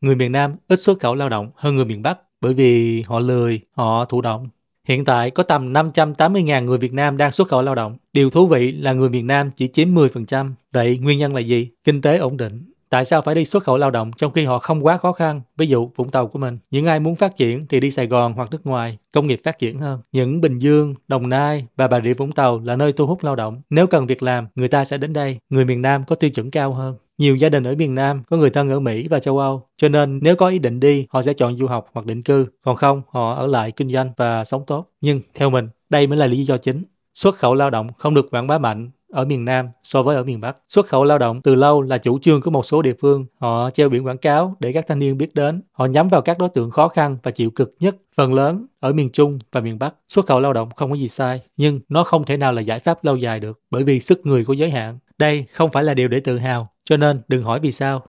Người miền Nam ít xuất khẩu lao động hơn người miền Bắc bởi vì họ lười, họ thụ động. Hiện tại có tầm 580.000 người Việt Nam đang xuất khẩu lao động. Điều thú vị là người miền Nam chỉ chiếm 10%. Vậy nguyên nhân là gì? Kinh tế ổn định, Tại sao phải đi xuất khẩu lao động trong khi họ không quá khó khăn? Ví dụ Vũng Tàu của mình. Những ai muốn phát triển thì đi Sài Gòn hoặc nước ngoài, công nghiệp phát triển hơn. Những Bình Dương, Đồng Nai và Bà Rịa Vũng Tàu là nơi thu hút lao động. Nếu cần việc làm, người ta sẽ đến đây. Người miền Nam có tiêu chuẩn cao hơn. Nhiều gia đình ở miền Nam có người thân ở Mỹ và châu Âu, cho nên nếu có ý định đi, họ sẽ chọn du học hoặc định cư, còn không, họ ở lại kinh doanh và sống tốt. Nhưng theo mình, đây mới là lý do chính. Xuất khẩu lao động không được quảng bá mạnh ở miền Nam so với ở miền Bắc. Xuất khẩu lao động từ lâu là chủ trương của một số địa phương. Họ treo biển quảng cáo để các thanh niên biết đến. Họ nhắm vào các đối tượng khó khăn và chịu cực nhất, phần lớn ở miền Trung và miền Bắc. Xuất khẩu lao động không có gì sai, nhưng nó không thể nào là giải pháp lâu dài được bởi vì sức người có giới hạn. Đây không phải là điều để tự hào, cho nên đừng hỏi vì sao.